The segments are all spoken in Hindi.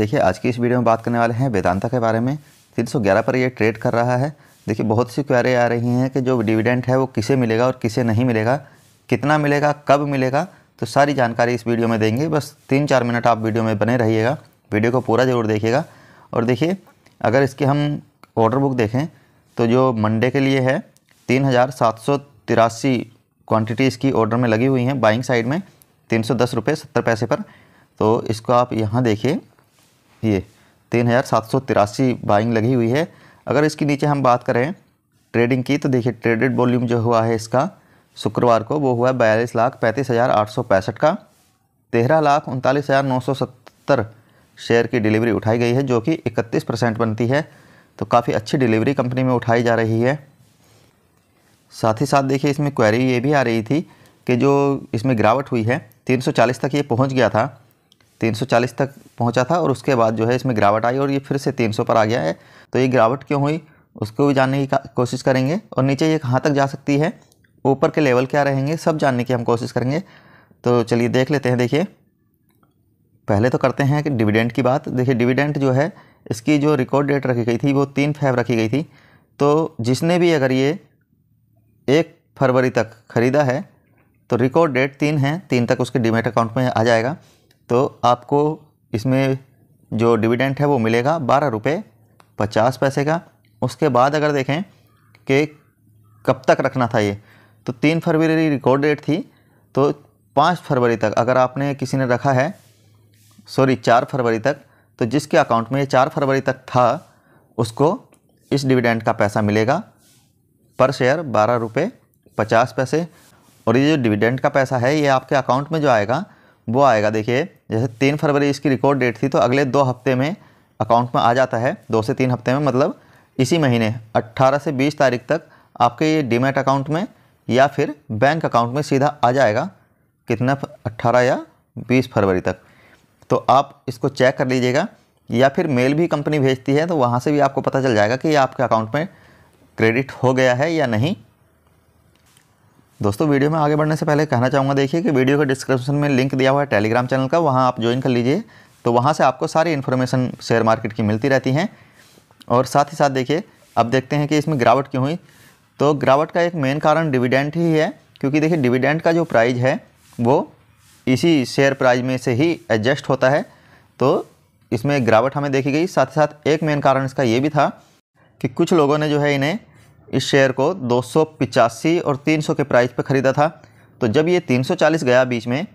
देखिए आज की इस वीडियो में बात करने वाले हैं वेदांता के बारे में 311 पर ये ट्रेड कर रहा है देखिए बहुत सी क्वारी आ रही हैं कि जो डिविडेंट है वो किसे मिलेगा और किसे नहीं मिलेगा कितना मिलेगा कब मिलेगा तो सारी जानकारी इस वीडियो में देंगे बस तीन चार मिनट आप वीडियो में बने रहिएगा वीडियो को पूरा ज़रूर देखिएगा और देखिए अगर इसके हम ऑर्डर बुक देखें तो जो मंडे के लिए है तीन हज़ार सात सौ तिरासी क्वान्टिटी इसकी ऑर्डर में लगी हुई हैं बाइंग साइड में तीन सौ दस रुपये सत्तर पैसे पर तो इसको आप यहाँ देखिए ये तीन हज़ार सात सौ तिरासी बाइंग लगी हुई है अगर इसके नीचे हम बात करें ट्रेडिंग की तो देखिए ट्रेडेड वॉल्यूम जो हुआ है इसका शुक्रवार को वो हुआ है बयालीस लाख पैंतीस हज़ार आठ सौ पैंसठ का तेरह लाख उनतालीस हज़ार नौ सौ सत्तर शेयर की डिलीवरी उठाई गई है जो कि इकतीस परसेंट बनती है तो काफ़ी अच्छी डिलीवरी कंपनी में उठाई जा रही है साथ ही साथ देखिए इसमें क्वेरी ये भी आ रही थी कि जो इसमें गिरावट हुई है चालीस तक ये पहुँच गया था 340 तक पहुंचा था और उसके बाद जो है इसमें गिरावट आई और ये फिर से 300 पर आ गया है तो ये गिरावट क्यों हुई उसको भी जानने की कोशिश करेंगे और नीचे ये कहाँ तक जा सकती है ऊपर के लेवल क्या रहेंगे सब जानने की हम कोशिश करेंगे तो चलिए देख लेते हैं देखिए पहले तो करते हैं कि डिविडेंट की बात देखिए डिविडेंट जो है इसकी जो रिकॉर्ड डेट रखी गई थी वो तीन फैब रखी गई थी तो जिसने भी अगर ये एक फरवरी तक ख़रीदा है तो रिकॉर्ड डेट तीन है तीन तक उसके डिमेट अकाउंट में आ जाएगा तो आपको इसमें जो डिविडेंट है वो मिलेगा बारह रुपये पचास पैसे का उसके बाद अगर देखें कि कब तक रखना था ये तो तीन फरवरी रिकॉर्ड डेट थी तो पाँच फरवरी तक अगर आपने किसी ने रखा है सॉरी चार फरवरी तक तो जिसके अकाउंट में ये चार फरवरी तक था उसको इस डिविडेंड का पैसा मिलेगा पर शेयर बारह रुपये पचास पैसे और ये जो डिविडेंड का पैसा है ये आपके अकाउंट में जो आएगा वो आएगा देखिए जैसे तीन फरवरी इसकी रिकॉर्ड डेट थी तो अगले दो हफ्ते में अकाउंट में आ जाता है दो से तीन हफ्ते में मतलब इसी महीने 18 से 20 तारीख तक आपके ये डीमेट अकाउंट में या फिर बैंक अकाउंट में सीधा आ जाएगा कितना 18 या 20 फरवरी तक तो आप इसको चेक कर लीजिएगा या फिर मेल भी कंपनी भेजती है तो वहाँ से भी आपको पता चल जाएगा कि आपके अकाउंट में क्रेडिट हो गया है या नहीं दोस्तों वीडियो में आगे बढ़ने से पहले कहना चाहूँगा देखिए कि वीडियो के डिस्क्रिप्शन में लिंक दिया हुआ है टेलीग्राम चैनल का वहाँ आप ज्वाइन कर लीजिए तो वहाँ से आपको सारी इन्फॉर्मेशन शेयर मार्केट की मिलती रहती हैं और साथ ही साथ देखिए अब देखते हैं कि इसमें गिरावट क्यों हुई तो गिरावट का एक मेन कारण डिविडेंट ही है क्योंकि देखिए डिविडेंट का जो प्राइज है वो इसी शेयर प्राइज में से ही एडजस्ट होता है तो इसमें गिरावट हमें देखी गई साथ ही साथ एक मेन कारण इसका ये भी था कि कुछ लोगों ने जो है इन्हें इस शेयर को दो और 300 के प्राइस पर ख़रीदा था तो जब ये 340 गया बीच में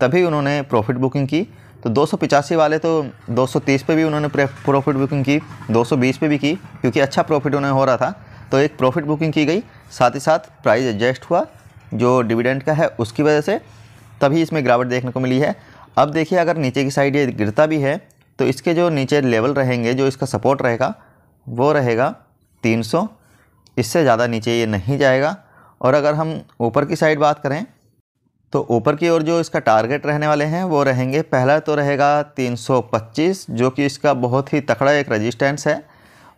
तभी उन्होंने प्रॉफिट बुकिंग की तो दो वाले तो 230 पे भी उन्होंने प्रॉफिट बुकिंग की 220 पे भी की क्योंकि अच्छा प्रॉफिट उन्हें हो रहा था तो एक प्रॉफिट बुकिंग की गई साथ ही साथ प्राइस एडजस्ट हुआ जो डिविडेंड का है उसकी वजह से तभी इसमें गिरावट देखने को मिली है अब देखिए अगर नीचे की साइड ये गिरता भी है तो इसके जो नीचे लेवल रहेंगे जो इसका सपोर्ट रहेगा वो रहेगा तीन सौ इससे ज़्यादा नीचे ये नहीं जाएगा और अगर हम ऊपर की साइड बात करें तो ऊपर की ओर जो इसका टारगेट रहने वाले हैं वो रहेंगे पहला तो रहेगा 325 जो कि इसका बहुत ही तकड़ा एक रेजिस्टेंस है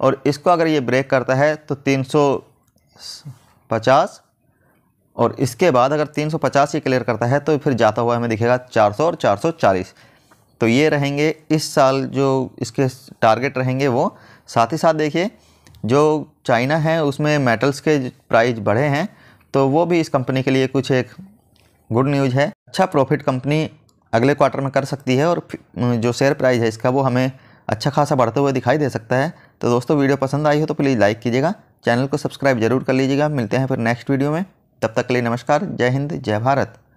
और इसको अगर ये ब्रेक करता है तो 350 और इसके बाद अगर 350 ही क्लियर करता है तो फिर जाता हुआ हमें दिखेगा 400 और 440 तो ये रहेंगे इस साल जो इसके टारगेट रहेंगे वो साथ ही साथ देखिए जो चाइना है उसमें मेटल्स के प्राइस बढ़े हैं तो वो भी इस कंपनी के लिए कुछ एक गुड न्यूज़ है अच्छा प्रॉफिट कंपनी अगले क्वार्टर में कर सकती है और जो शेयर प्राइस है इसका वो हमें अच्छा खासा बढ़ते हुए दिखाई दे सकता है तो दोस्तों वीडियो पसंद आई हो तो प्लीज़ लाइक कीजिएगा चैनल को सब्सक्राइब जरूर कर लीजिएगा मिलते हैं फिर नेक्स्ट वीडियो में तब तक के लिए नमस्कार जय हिंद जय भारत